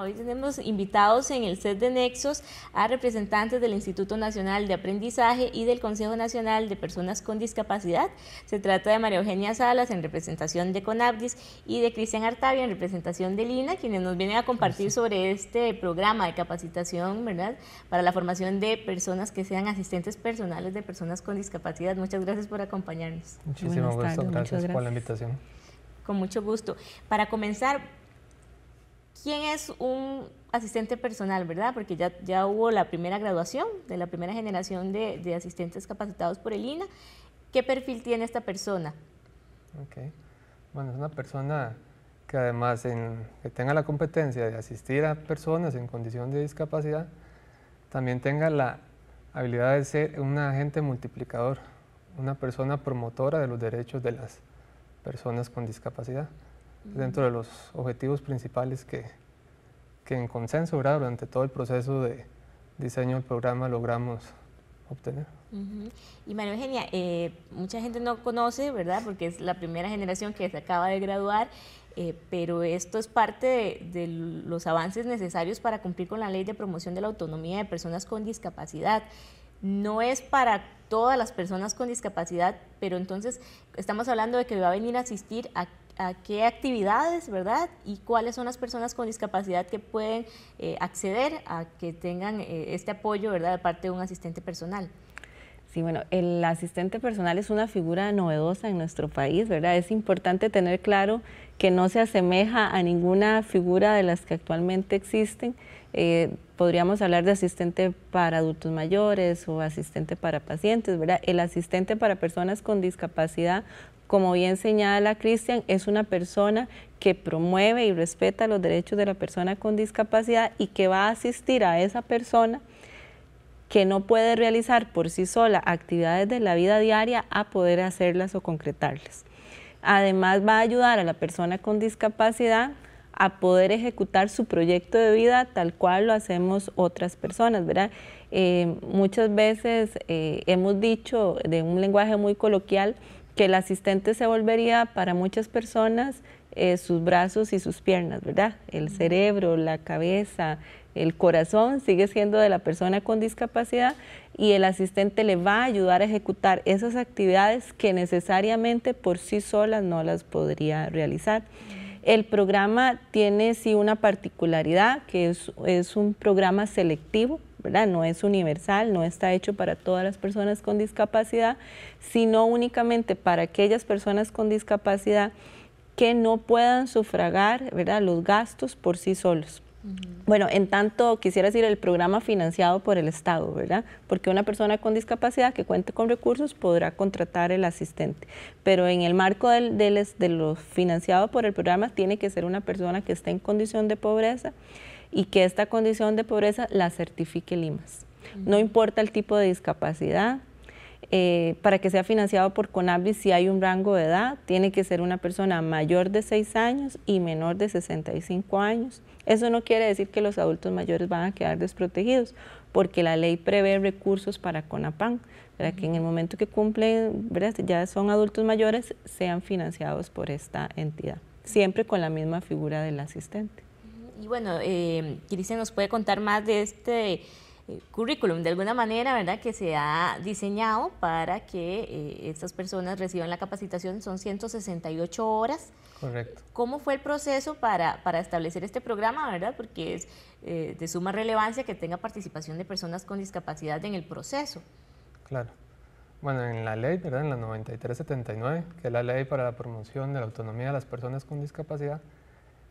hoy tenemos invitados en el set de Nexos a representantes del Instituto Nacional de Aprendizaje y del Consejo Nacional de Personas con Discapacidad. Se trata de María Eugenia Salas en representación de CONABDIS y de Cristian Artavia en representación de Lina, quienes nos vienen a compartir sobre este programa de capacitación, ¿verdad?, para la formación de personas que sean asistentes personales de personas con discapacidad. Muchas gracias por acompañarnos. Muchísimas gracias, gracias por la invitación. Con mucho gusto. Para comenzar, ¿Quién es un asistente personal, verdad? Porque ya, ya hubo la primera graduación de la primera generación de, asistentes capacitados por el INA. ¿Qué perfil tiene esta persona? Ok. Bueno, es una persona que además en, que tenga la competencia de asistir a personas en condición de discapacidad, también tenga la habilidad de ser un agente multiplicador, una persona promotora de los derechos de las personas con discapacidad dentro de los objetivos principales que, que en consenso durante todo el proceso de diseño del programa logramos obtener. Y María Eugenia, eh, mucha gente no conoce, ¿verdad? Porque es la primera generación que se acaba de graduar, eh, pero esto es parte de, los avances necesarios para cumplir con la ley de promoción de la autonomía de personas con discapacidad. No es para todas las personas con discapacidad, pero entonces estamos hablando de que va a venir a asistir a a qué actividades, ¿verdad? Y cuáles son las personas con discapacidad que pueden eh, acceder a que tengan eh, este apoyo, ¿verdad? De parte de un asistente personal. Sí, bueno, el asistente personal es una figura novedosa en nuestro país, ¿verdad? Es importante tener claro que no se asemeja a ninguna figura de las que actualmente existen. Eh, podríamos hablar de asistente para adultos mayores o asistente para pacientes, ¿verdad? El asistente para personas con discapacidad, como bien señala Cristian, es una persona que promueve y respeta los derechos de la persona con discapacidad y que va a asistir a esa persona que no puede realizar por sí sola actividades de la vida diaria a poder hacerlas o concretarlas. Además va a ayudar a la persona con discapacidad a poder ejecutar su proyecto de vida tal cual lo hacemos otras personas, ¿verdad? Eh, muchas veces eh, hemos dicho de un lenguaje muy coloquial que el asistente se volvería para muchas personas eh, sus brazos y sus piernas, ¿verdad? El cerebro, la cabeza, el corazón sigue siendo de la persona con discapacidad y el asistente le va a ayudar a ejecutar esas actividades que necesariamente por sí solas no las podría realizar. El programa tiene sí una particularidad, que es, un programa selectivo, ¿verdad? No es universal, no está hecho para todas las personas con discapacidad, sino únicamente para aquellas personas con discapacidad que no puedan sufragar ¿verdad? los gastos por sí solos. Bueno, en tanto quisiera decir el programa financiado por el Estado, ¿verdad? Porque una persona con discapacidad que cuente con recursos podrá contratar el asistente, pero en el marco de lo financiado por el programa tiene que ser una persona que esté en condición de pobreza y que esta condición de pobreza la certifique Limas. No importa el tipo de discapacidad, eh, para que sea financiado por CONAVI, si hay un rango de edad, tiene que ser una persona mayor de 6 años y menor de 65 años. Eso no quiere decir que los adultos mayores van a quedar desprotegidos, porque la ley prevé recursos para CONAPAN, para que en el momento que cumplen, ya son adultos mayores, sean financiados por esta entidad, siempre con la misma figura del asistente. Y bueno, eh, nos puede contar más de este eh, currículum, de alguna manera, ¿verdad? Que se ha diseñado para que eh, estas personas reciban la capacitación, son 168 horas. Correcto. ¿Cómo fue el proceso para, establecer este programa, verdad? Porque es eh, de suma relevancia que tenga participación de personas con discapacidad en el proceso. Claro. Bueno, en la ley, ¿verdad? En la 9379, que es la ley para la promoción de la autonomía de las personas con discapacidad,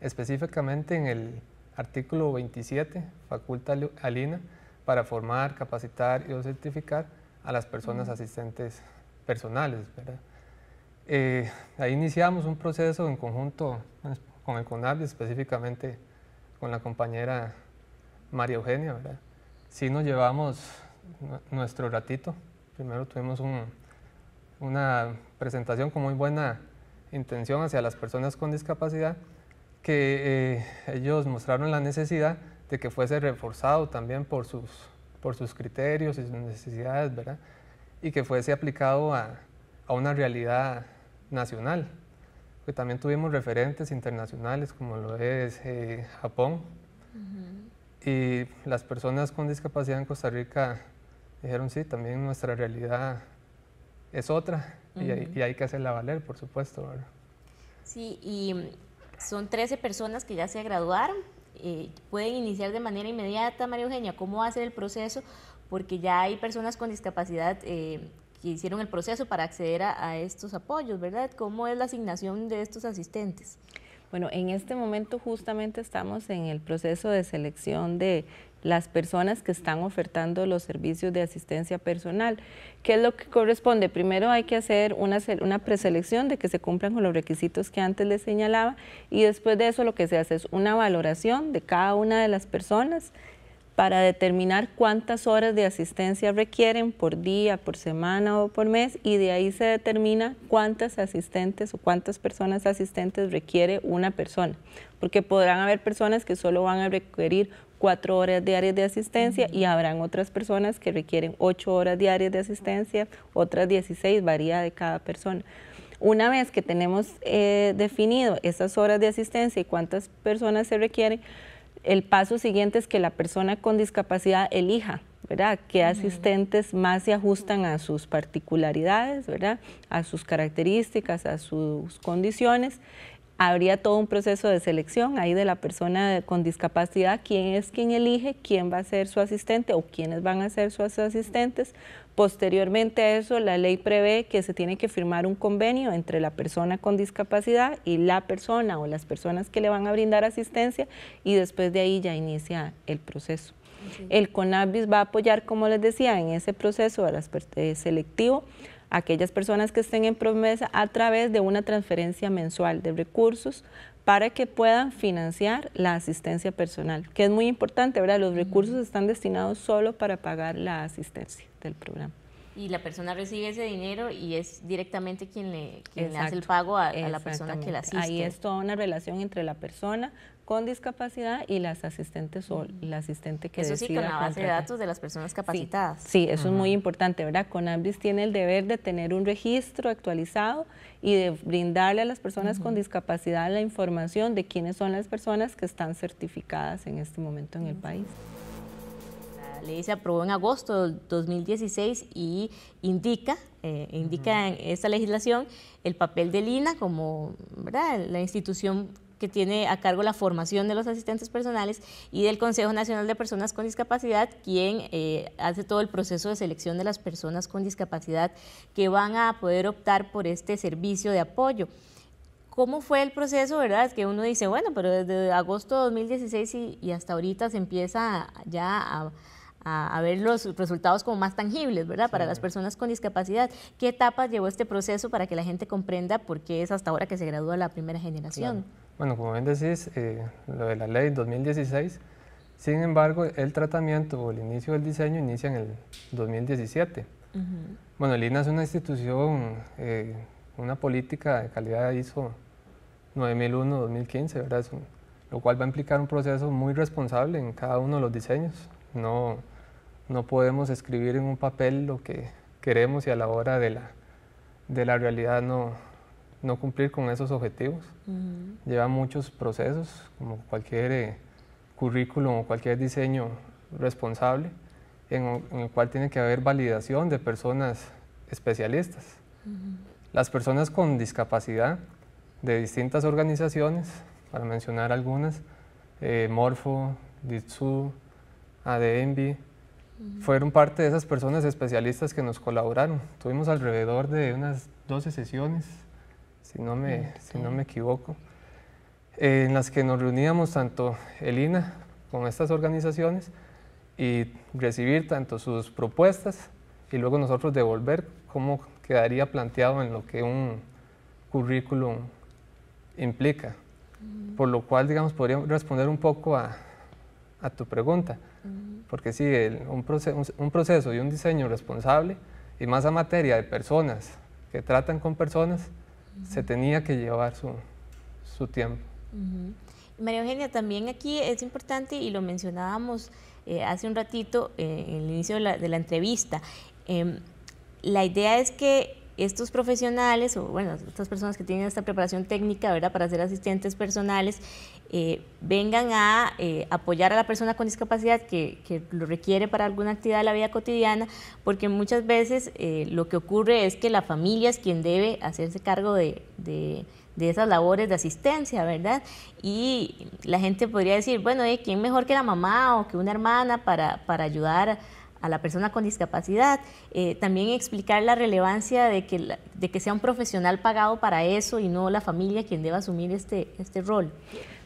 específicamente en el artículo 27, faculta alina para formar, capacitar y o certificar a las personas asistentes personales. ¿verdad? Eh, ahí iniciamos un proceso en conjunto pues, con el y específicamente con la compañera María Eugenia. ¿verdad? Sí nos llevamos nuestro ratito. Primero tuvimos una presentación con muy buena intención hacia las personas con discapacidad, que eh, ellos mostraron la necesidad de que fuese reforzado también por sus, por sus criterios y sus necesidades, ¿verdad? Y que fuese aplicado a, a una realidad nacional. Porque también tuvimos referentes internacionales como lo es eh, Japón. Y las personas con discapacidad en Costa Rica dijeron, sí, también nuestra realidad es otra y, y, hay que hacerla valer, por supuesto. Sí, y son 13 personas que ya se graduaron eh, pueden iniciar de manera inmediata, María Eugenia, cómo va a ser el proceso, porque ya hay personas con discapacidad eh, que hicieron el proceso para acceder a, estos apoyos, ¿verdad? ¿Cómo es la asignación de estos asistentes? Bueno, en este momento justamente estamos en el proceso de selección de las personas que están ofertando los servicios de asistencia personal. ¿Qué es lo que corresponde? Primero hay que hacer una, una preselección de que se cumplan con los requisitos que antes les señalaba y después de eso lo que se hace es una valoración de cada una de las personas para determinar cuántas horas de asistencia requieren por día, por semana o por mes y de ahí se determina cuántas asistentes o cuántas personas asistentes requiere una persona, porque podrán haber personas que solo van a requerir cuatro horas diarias de asistencia y habrán otras personas que requieren ocho horas diarias de asistencia, otras 16, varía de cada persona. Una vez que tenemos eh, definido esas horas de asistencia y cuántas personas se requieren, el paso siguiente es que la persona con discapacidad elija, ¿verdad? ¿Qué asistentes más se ajustan a sus particularidades, ¿verdad? A sus características, a sus condiciones habría todo un proceso de selección ahí de la persona con discapacidad, quién es quien elige, quién va a ser su asistente o quiénes van a ser sus asistentes. Posteriormente a eso, la ley prevé que se tiene que firmar un convenio entre la persona con discapacidad y la persona o las personas que le van a brindar asistencia y después de ahí ya inicia el proceso. El CONABIS va a apoyar, como les decía, en ese proceso eh, selectivo aquellas personas que estén en promesa a través de una transferencia mensual de recursos para que puedan financiar la asistencia personal, que es muy importante, ¿verdad? Los recursos están destinados solo para pagar la asistencia del programa. Y la persona recibe ese dinero y es directamente quien le, quien hace el pago a, a la persona que la asiste. Ahí es toda una relación entre la persona, con discapacidad y las asistentes o la asistente que eso Eso sí, con la base de datos de las personas capacitadas. Sí, eso es muy importante, ¿verdad? CONAMBIS tiene el deber de tener un registro actualizado y de brindarle a las personas con discapacidad la información de quiénes son las personas que están certificadas en este momento en el país La ley se aprobó en agosto de 2016 y indica, eh, indica en esta legislación el papel del lina como ¿verdad? la institución que tiene a cargo la formación de los asistentes personales y del Consejo Nacional de Personas con Discapacidad, quien eh, hace todo el proceso de selección de las personas con discapacidad que van a poder optar por este servicio de apoyo. ¿Cómo fue el proceso, verdad? Es que uno dice, bueno, pero desde agosto de 2016 y, y hasta ahorita se empieza ya a, a, ver los resultados como más tangibles, ¿verdad? Para las personas con discapacidad. ¿Qué etapas llevó este proceso para que la gente comprenda por qué es hasta ahora que se gradúa la primera generación? Bueno, como bien decís, eh, lo de la ley 2016, sin embargo, el tratamiento o el inicio del diseño inicia en el 2017. Bueno, el INA es una institución, eh, una política de calidad hizo 9001-2015, ¿verdad? lo cual va a implicar un proceso muy responsable en cada uno de los diseños. No, no podemos escribir en un papel lo que queremos y a la hora de la, de la realidad no, no cumplir con esos objetivos. Lleva muchos procesos, como cualquier eh, currículum o cualquier diseño responsable, en, el cual tiene que haber validación de personas especialistas. Las personas con discapacidad de distintas organizaciones, para mencionar algunas, eh, Morfo, DITSU, ADNB fueron parte de esas personas especialistas que nos colaboraron. Tuvimos alrededor de unas 12 sesiones, si no me, equivoco, en las que nos reuníamos tanto el INA con estas organizaciones y recibir tanto sus propuestas y luego nosotros devolver cómo quedaría planteado en lo que un currículum implica. Mm. Por lo cual, digamos, podría responder un poco a, tu pregunta. Mm porque sí, un, proceso y un diseño responsable, y más a materia de personas que tratan con personas, se tenía que llevar su, su tiempo. María Eugenia, también aquí es importante, y lo mencionábamos eh, hace un ratito eh, en el inicio de la, de la entrevista, em, la idea es que estos profesionales, o bueno, estas personas que tienen esta preparación técnica, ¿verdad?, para ser asistentes personales, eh, vengan a eh, apoyar a la persona con discapacidad que, lo requiere para alguna actividad de la vida cotidiana, porque muchas veces eh, lo que ocurre es que la familia es quien debe hacerse cargo de, esas labores de asistencia, ¿verdad? Y la gente podría decir, bueno, ¿quién mejor que la mamá o que una hermana para, para ayudar a la persona con discapacidad, eh, también explicar la relevancia de que, de que sea un profesional pagado para eso y no la familia quien deba asumir este, este rol.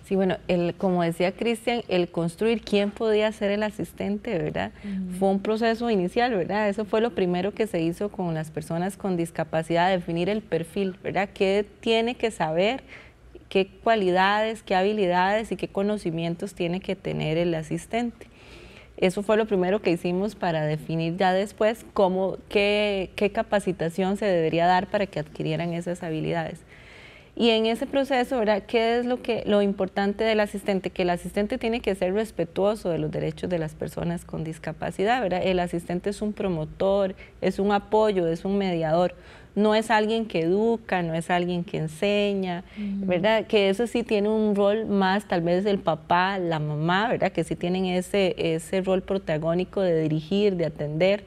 Sí, bueno, como decía Cristian, el construir quién podía ser el asistente, ¿verdad? Fue un proceso inicial, ¿verdad? Eso fue lo primero que se hizo con las personas con discapacidad, definir el perfil, ¿verdad? ¿Qué tiene que saber? qué cualidades, qué habilidades y qué conocimientos tiene que tener el asistente. Eso fue lo primero que hicimos para definir ya después cómo, qué, qué capacitación se debería dar para que adquirieran esas habilidades. Y en ese proceso, ¿verdad? ¿Qué es lo, que, lo importante del asistente? Que el asistente tiene que ser respetuoso de los derechos de las personas con discapacidad, ¿verdad? El asistente es un promotor, es un apoyo, es un mediador. No es alguien que educa, no es alguien que enseña, ¿verdad? Que eso sí tiene un rol más, tal vez el papá, la mamá, ¿verdad? Que sí tienen ese, ese rol protagónico de dirigir, de atender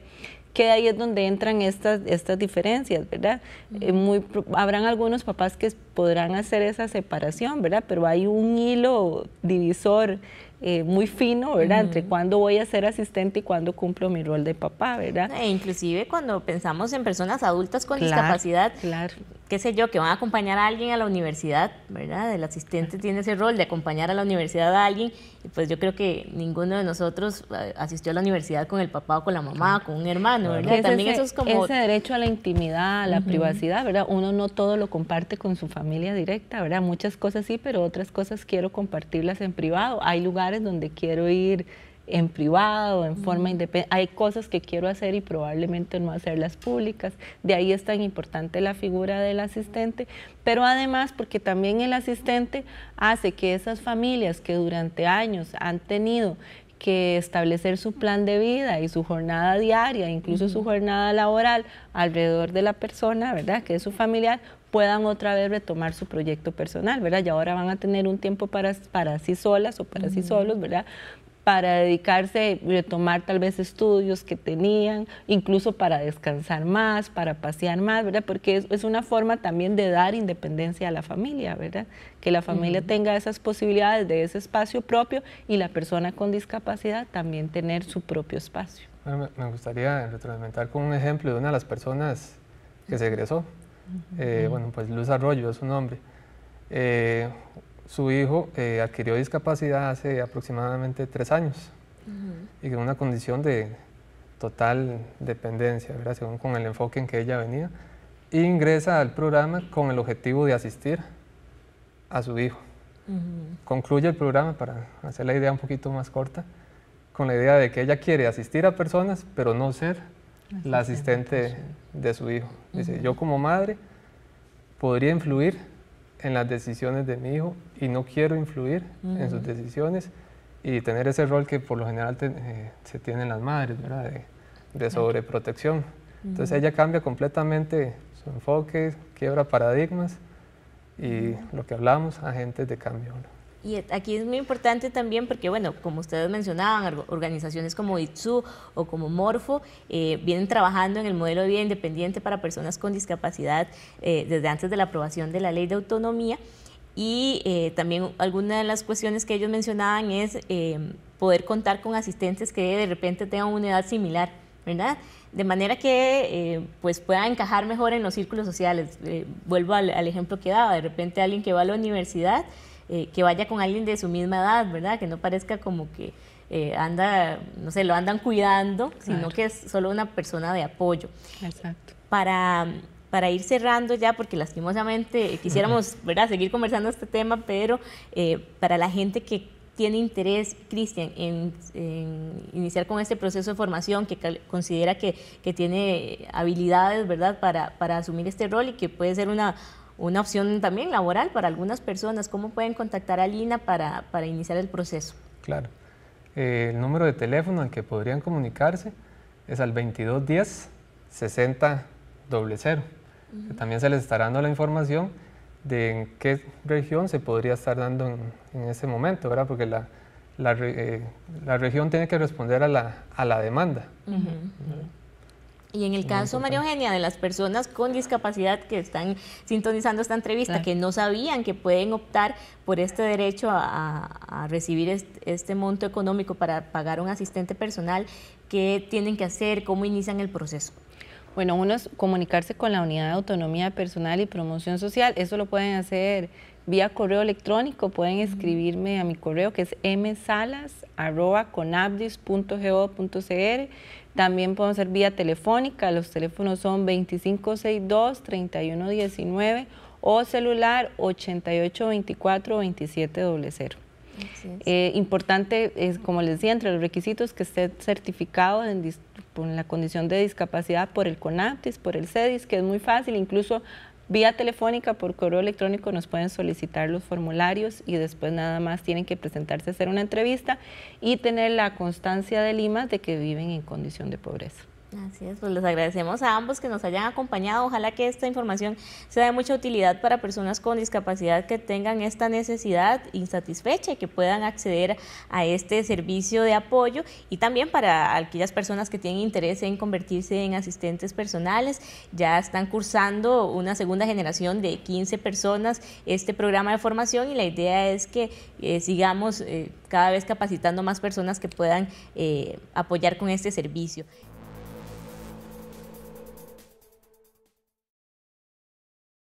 que ahí es donde entran estas, estas diferencias, ¿verdad? Eh, muy, habrán algunos papás que podrán hacer esa separación, ¿verdad? Pero hay un hilo divisor eh, muy fino, ¿verdad? Entre cuándo voy a ser asistente y cuándo cumplo mi rol de papá, ¿verdad? E inclusive cuando pensamos en personas adultas con discapacidad, qué sé yo, que van a acompañar a alguien a la universidad, ¿verdad? El asistente tiene ese rol de acompañar a la universidad a alguien, pues yo creo que ninguno de nosotros eh, asistió a la universidad con el papá o con la mamá, o con un hermano, ¿verdad? También ese, como... Ese derecho a la intimidad, a la privacidad, ¿verdad? Uno no todo lo comparte con su familia familia directa, ¿verdad? Muchas cosas sí, pero otras cosas quiero compartirlas en privado. Hay lugares donde quiero ir en privado, en forma independiente. Hay cosas que quiero hacer y probablemente no hacerlas públicas. De ahí es tan importante la figura del asistente, pero además porque también el asistente hace que esas familias que durante años han tenido que establecer su plan de vida y su jornada diaria, incluso su jornada laboral alrededor de la persona, ¿verdad? Que es su familiar, puedan otra vez retomar su proyecto personal, ¿verdad? Y ahora van a tener un tiempo para, para sí solas o para sí solos, ¿verdad? para dedicarse, retomar tal vez estudios que tenían, incluso para descansar más, para pasear más, ¿verdad? Porque es, una forma también de dar independencia a la familia, ¿verdad? Que la familia tenga esas posibilidades de ese espacio propio y la persona con discapacidad también tener su propio espacio. me gustaría retroalimentar con un ejemplo de una de las personas que se egresó. Eh, bueno, pues Luz Arroyo es su nombre. Eh, su hijo eh, adquirió discapacidad hace aproximadamente tres años y con una condición de total dependencia, según con el enfoque en que ella venía, ingresa al programa con el objetivo de asistir a su hijo. Concluye el programa, para hacer la idea un poquito más corta, con la idea de que ella quiere asistir a personas, pero no ser la asistente de su hijo. Dice, yo como madre podría influir en las decisiones de mi hijo y no quiero influir en sus decisiones y tener ese rol que por lo general eh, se tienen las madres, ¿verdad? De, sobreprotección. Entonces ella cambia completamente su enfoque, quiebra paradigmas y lo que hablamos, agentes de cambio. Y aquí es muy importante también porque, bueno, como ustedes mencionaban, organizaciones como ITSU o como Morfo eh, vienen trabajando en el modelo de vida independiente para personas con discapacidad eh, desde antes de la aprobación de la ley de autonomía. Y eh, también alguna de las cuestiones que ellos mencionaban es poder contar con asistentes que de repente tengan una edad similar, ¿verdad? de manera que eh, pues pueda encajar mejor en los círculos sociales. vuelvo al, ejemplo que daba, de repente alguien que va a la universidad eh, que vaya con alguien de su misma edad, ¿verdad? Que no parezca como que eh, anda, no sé, lo andan cuidando, sino que es solo una persona de apoyo. Exacto. Para, para ir cerrando ya, porque lastimosamente eh, quisiéramos, ¿verdad?, seguir conversando este tema, pero para la gente que tiene interés, Cristian, en, iniciar con este proceso de formación, que considera que, que tiene habilidades, ¿verdad?, para, para asumir este rol y que puede ser una una opción también laboral para algunas personas. ¿Cómo pueden contactar a Lina para, para iniciar el proceso? Claro. Eh, el número de teléfono al que podrían comunicarse es al 2210 60 00. También se les estará dando la información de en qué región se podría estar dando en, ese momento, ¿verdad? Porque la, la, eh, la, región tiene que responder a la, a la demanda. Y en el caso, María Eugenia, de las personas con discapacidad que están sintonizando esta entrevista, que no sabían que pueden optar por este derecho a, recibir este, monto económico para pagar un asistente personal, ¿qué tienen que hacer? ¿Cómo inician el proceso? Bueno, uno es comunicarse con la Unidad de Autonomía Personal y Promoción Social. Eso lo pueden hacer vía correo electrónico. Pueden escribirme a mi correo que es msalas.conabdis.go.cr también podemos ser vía telefónica, los teléfonos son 2562-3119 o celular 8824-2700. Eh, importante, es, como les decía, entre los requisitos que esté certificado en, en la condición de discapacidad por el CONAPTIS, por el CEDIS, que es muy fácil, incluso Vía telefónica, por correo electrónico nos pueden solicitar los formularios y después nada más tienen que presentarse hacer una entrevista y tener la constancia de Lima de que viven en condición de pobreza. Así es, pues les agradecemos a ambos que nos hayan acompañado. Ojalá que esta información sea de mucha utilidad para personas con discapacidad que tengan esta necesidad insatisfecha y que puedan acceder a este servicio de apoyo y también para aquellas personas que tienen interés en convertirse en asistentes personales. Ya están cursando una segunda generación de 15 personas este programa de formación y la idea es que eh, sigamos eh, cada vez capacitando más personas que puedan eh, apoyar con este servicio.